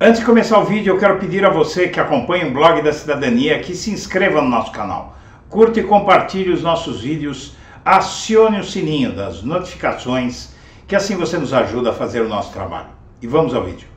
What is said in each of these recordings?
Antes de começar o vídeo, eu quero pedir a você que acompanha o blog da cidadania que se inscreva no nosso canal, curta e compartilhe os nossos vídeos, acione o sininho das notificações, que assim você nos ajuda a fazer o nosso trabalho. E vamos ao vídeo.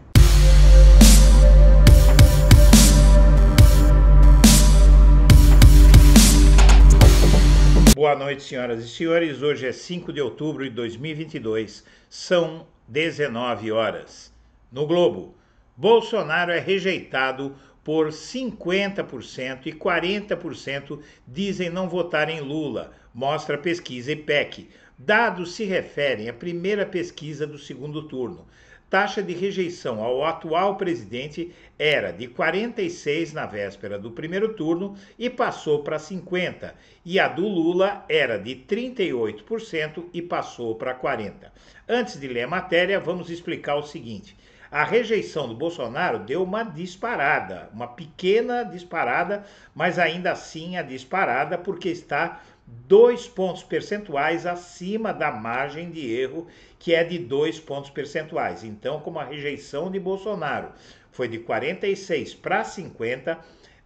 Boa noite, senhoras e senhores. Hoje é 5 de outubro de 2022, são 19 horas. No Globo, Bolsonaro é rejeitado por 50% e 40% dizem não votar em Lula, mostra a pesquisa IPEC. Dados se referem à primeira pesquisa do segundo turno. Taxa de rejeição ao atual presidente era de 46 na véspera do primeiro turno e passou para 50, e a do Lula era de 38% e passou para 40. Antes de ler a matéria, vamos explicar o seguinte: a rejeição do Bolsonaro deu uma disparada, uma pequena disparada, mas ainda assim a disparada, porque está dois pontos percentuais acima da margem de erro, que é de dois pontos percentuais. Então, como a rejeição de Bolsonaro foi de 46 para 50,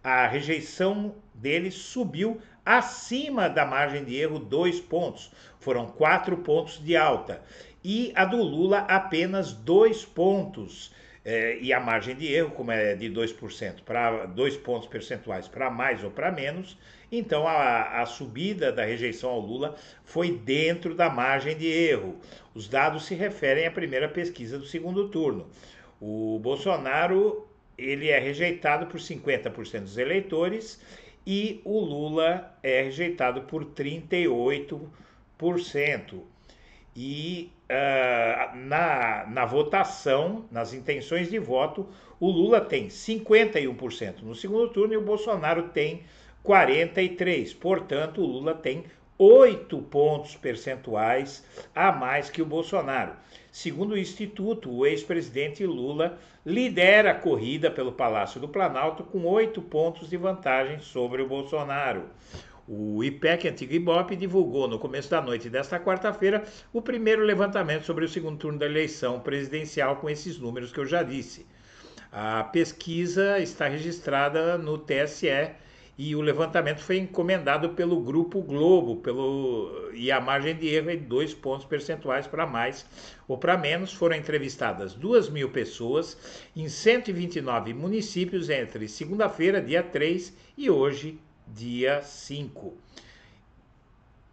a rejeição dele subiu acima da margem de erro dois pontos, foram quatro pontos de alta e a do Lula apenas dois pontos. É, e a margem de erro, como é de 2% para 2 pontos percentuais para mais ou para menos, então a, a subida da rejeição ao Lula foi dentro da margem de erro. Os dados se referem à primeira pesquisa do segundo turno. O Bolsonaro ele é rejeitado por 50% dos eleitores e o Lula é rejeitado por 38% e uh, na, na votação, nas intenções de voto, o Lula tem 51% no segundo turno e o Bolsonaro tem 43%. Portanto, o Lula tem 8 pontos percentuais a mais que o Bolsonaro. Segundo o Instituto, o ex-presidente Lula lidera a corrida pelo Palácio do Planalto com 8 pontos de vantagem sobre o Bolsonaro. O IPEC, antigo IBOP, divulgou no começo da noite desta quarta-feira o primeiro levantamento sobre o segundo turno da eleição presidencial com esses números que eu já disse. A pesquisa está registrada no TSE e o levantamento foi encomendado pelo Grupo Globo, pelo e a margem de erro é de dois pontos percentuais para mais ou para menos. Foram entrevistadas duas mil pessoas em 129 municípios entre segunda-feira, dia 3, e hoje, dia 5.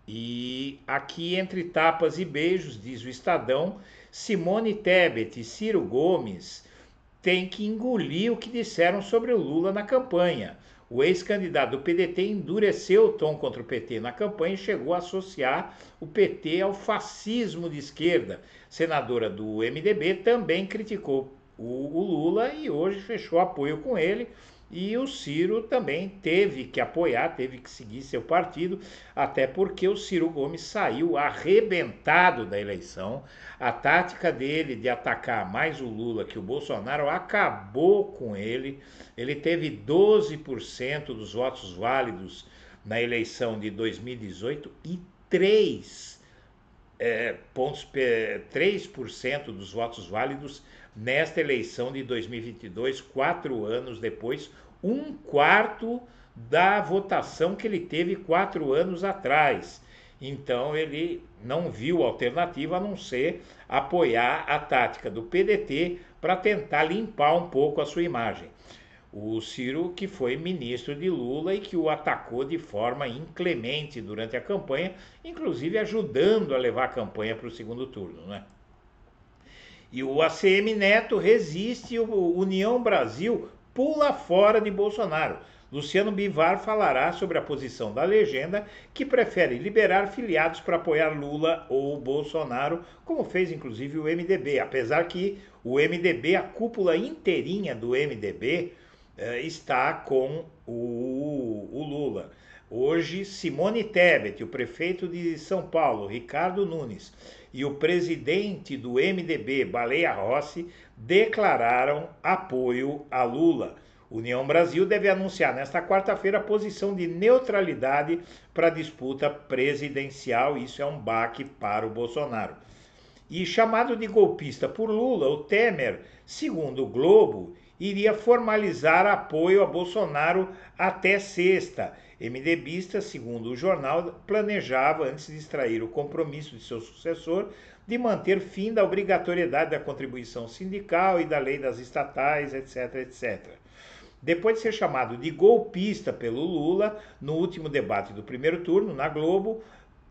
E aqui, entre tapas e beijos, diz o Estadão, Simone Tebet e Ciro Gomes têm que engolir o que disseram sobre o Lula na campanha. O ex-candidato do PDT endureceu o tom contra o PT na campanha e chegou a associar o PT ao fascismo de esquerda. Senadora do MDB também criticou o, o Lula e hoje fechou apoio com ele. E o Ciro também teve que apoiar, teve que seguir seu partido, até porque o Ciro Gomes saiu arrebentado da eleição. A tática dele de atacar mais o Lula que o Bolsonaro acabou com ele. Ele teve 12% dos votos válidos na eleição de 2018 e 3 é, eh, pontos, 3% eh, dos votos válidos nesta eleição de 2022, quatro anos depois, um quarto da votação que ele teve quatro anos atrás. Então ele não viu alternativa a não ser apoiar a tática do PDT para tentar limpar um pouco a sua imagem. O Ciro, que foi ministro de Lula e que o atacou de forma inclemente durante a campanha, inclusive ajudando a levar a campanha para o segundo turno. Né? E o ACM Neto resiste, o União Brasil pula fora de Bolsonaro. Luciano Bivar falará sobre a posição da legenda, que prefere liberar filiados para apoiar Lula ou Bolsonaro, como fez inclusive o MDB, apesar que o MDB, a cúpula inteirinha do MDB, eh, está com o, o Lula. Hoje, Simone Tebet, o prefeito de São Paulo, Ricardo Nunes, e o presidente do MDB, Baleia Rossi, declararam apoio a Lula. União Brasil deve anunciar nesta quarta-feira a posição de neutralidade para a disputa presidencial. Isso é um baque para o Bolsonaro. E chamado de golpista por Lula, o Temer, segundo o Globo, iria formalizar apoio a Bolsonaro até sexta. MDBista, segundo o jornal, planejava, antes de extrair o compromisso de seu sucessor, de manter fim da obrigatoriedade da contribuição sindical e da lei das estatais, etc, etc. Depois de ser chamado de golpista pelo Lula, no último debate do primeiro turno, na Globo,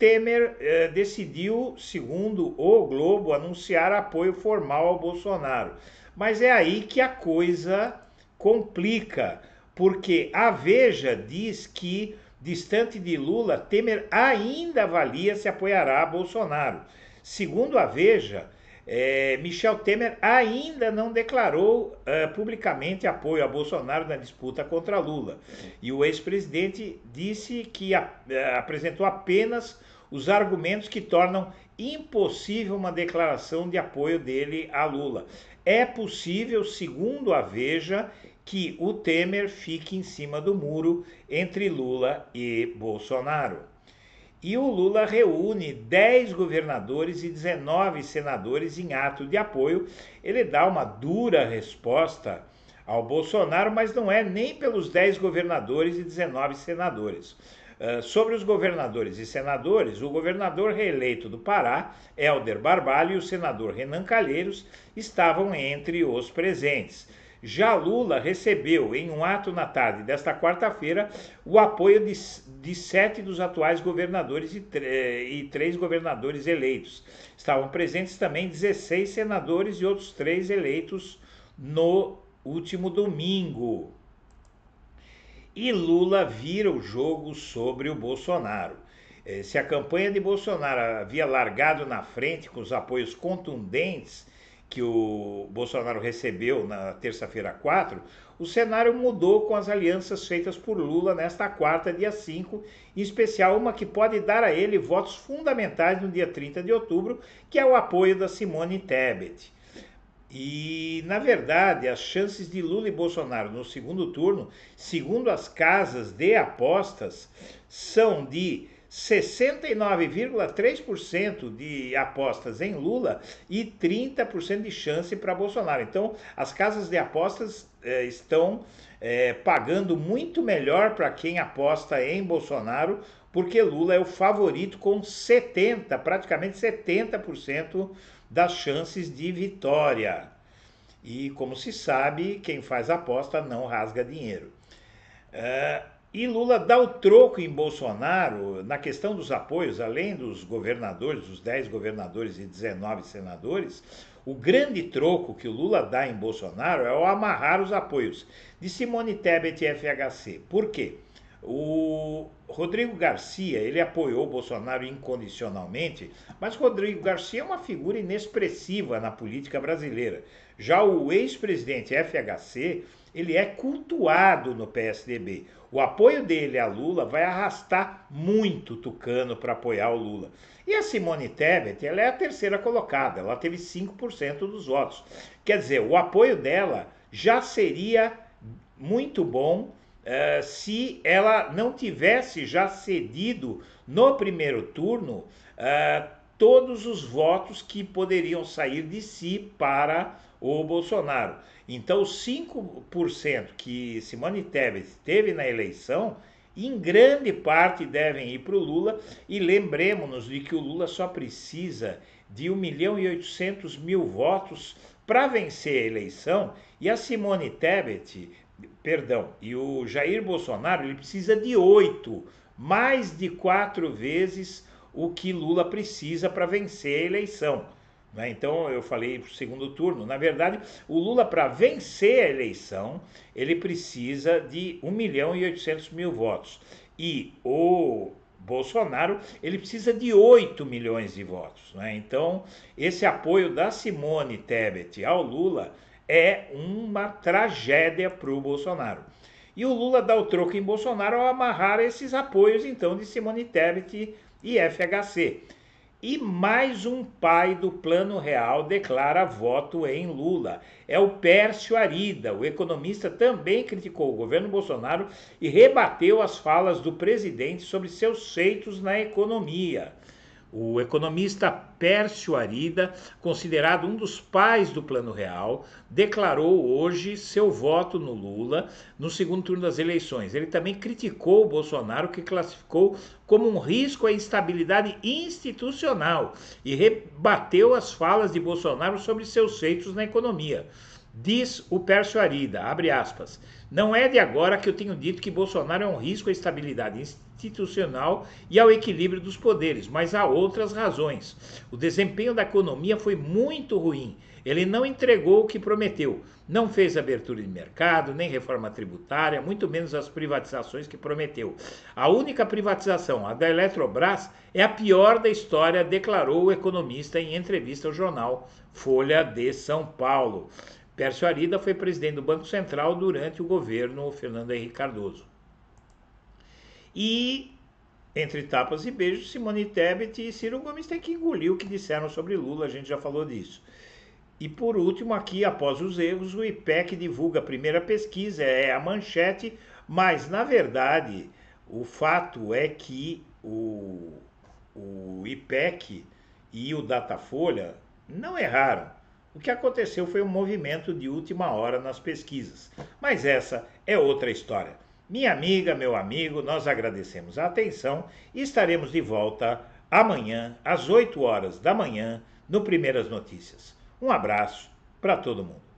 Temer eh, decidiu, segundo o Globo, anunciar apoio formal ao Bolsonaro. Mas é aí que a coisa complica, porque a Veja diz que, distante de Lula, Temer ainda avalia se apoiará Bolsonaro. Segundo a Veja, eh, Michel Temer ainda não declarou eh, publicamente apoio a Bolsonaro na disputa contra Lula. E o ex-presidente disse que a, eh, apresentou apenas os argumentos que tornam impossível uma declaração de apoio dele a Lula. É possível, segundo a Veja, que o Temer fique em cima do muro entre Lula e Bolsonaro. E o Lula reúne 10 governadores e 19 senadores em ato de apoio. Ele dá uma dura resposta ao Bolsonaro, mas não é nem pelos 10 governadores e 19 senadores. Eh, sobre os governadores e senadores, o governador reeleito do Pará, Helder Barbalho, e o senador Renan Calheiros estavam entre os presentes. Já Lula recebeu, em um ato na tarde desta quarta-feira, o apoio de, de, sete dos atuais governadores e, eh, e, três governadores eleitos. Estavam presentes também 16 senadores e outros três eleitos no último domingo. E Lula vira o jogo sobre o Bolsonaro. Eh, se a campanha de Bolsonaro havia largado na frente com os apoios contundentes que o Bolsonaro recebeu na terça-feira 4, o cenário mudou com as alianças feitas por Lula nesta quarta, dia 5, em especial uma que pode dar a ele votos fundamentais no dia 30 de outubro, que é o apoio da Simone Tebet. E, na verdade, as chances de Lula e Bolsonaro no segundo turno, segundo as casas de apostas, são de 69,3% de apostas em Lula e 30% de chance para Bolsonaro. Então, as casas de apostas eh, estão eh, pagando muito melhor para quem aposta em Bolsonaro, porque Lula é o favorito com 70%, praticamente 70% das chances de vitória. E, como se sabe, quem faz aposta não rasga dinheiro. Uh, e Lula dá o troco em Bolsonaro na questão dos apoios, além dos governadores, dos 10 governadores e 19 senadores. O grande troco que o Lula dá em Bolsonaro é o amarrar os apoios de Simone Tebet e FHC. Por quê? O Rodrigo Garcia, ele apoiou o Bolsonaro incondicionalmente, mas Rodrigo Garcia é uma figura inexpressiva na política brasileira. Já o ex-presidente FHC, ele é cultuado no PSDB. O apoio dele a Lula vai arrastar muito Tucano para apoiar o Lula. E a Simone Tebet, ela é a terceira colocada, ela teve 5% dos votos. Quer dizer, o apoio dela já seria muito bom é, se ela não tivesse já cedido no primeiro turno uh, todos os votos que poderiam sair de si para o Bolsonaro. Então, os 5% que Simone Tebet teve na eleição, em grande parte devem ir para o Lula. E lembremos-nos de que o Lula só precisa de 1 milhão e 800 mil votos para vencer a eleição e a Simone Tebet perdão, e o Jair Bolsonaro ele precisa de oito, mais de quatro vezes o que Lula precisa para vencer a eleição. Né? Então eu falei para o segundo turno. Na verdade, o Lula, para vencer a eleição, ele precisa de 1 milhão e 800 mil votos. E o Bolsonaro, ele precisa de 8 milhões de votos. Né? Então, esse apoio da Simone Tebet ao Lula é uma tragédia para o Bolsonaro. E o Lula dá o troco em Bolsonaro ao amarrar esses apoios, então, de Simone Tebet e FHC. E mais um pai do Plano Real declara voto em Lula. É o Pércio Arida. O economista também criticou o governo Bolsonaro e rebateu as falas do presidente sobre seus feitos na economia. O economista Pércio Arida, considerado um dos pais do Plano Real, declarou hoje seu voto no Lula no segundo turno das eleições. Ele também criticou o Bolsonaro, que classificou como um risco à instabilidade institucional e rebateu as falas de Bolsonaro sobre seus feitos na economia. Diz o Pércio Arida, abre aspas, não é de agora que eu tenho dito que Bolsonaro é um risco à estabilidade institucional e ao equilíbrio dos poderes, mas há outras razões. O desempenho da economia foi muito ruim. Ele não entregou o que prometeu, não fez abertura de mercado, nem reforma tributária, muito menos as privatizações que prometeu. A única privatização, a da Eletrobras, é a pior da história, declarou o economista em entrevista ao jornal Folha de São Paulo. Pércio Arida foi presidente do Banco Central durante o governo Fernando Henrique Cardoso. E, entre tapas e beijos, Simone Tebet e Ciro Gomes têm que engolir o que disseram sobre Lula, a gente já falou disso. E por último, aqui, após os erros, o IPEC divulga a primeira pesquisa, é a manchete, mas na verdade o fato é que o, o IPEC e o Datafolha não erraram. O que aconteceu foi um movimento de última hora nas pesquisas. Mas essa é outra história. Minha amiga, meu amigo, nós agradecemos a atenção e estaremos de volta amanhã, às 8 horas da manhã, no Primeiras Notícias. Um abraço para todo mundo.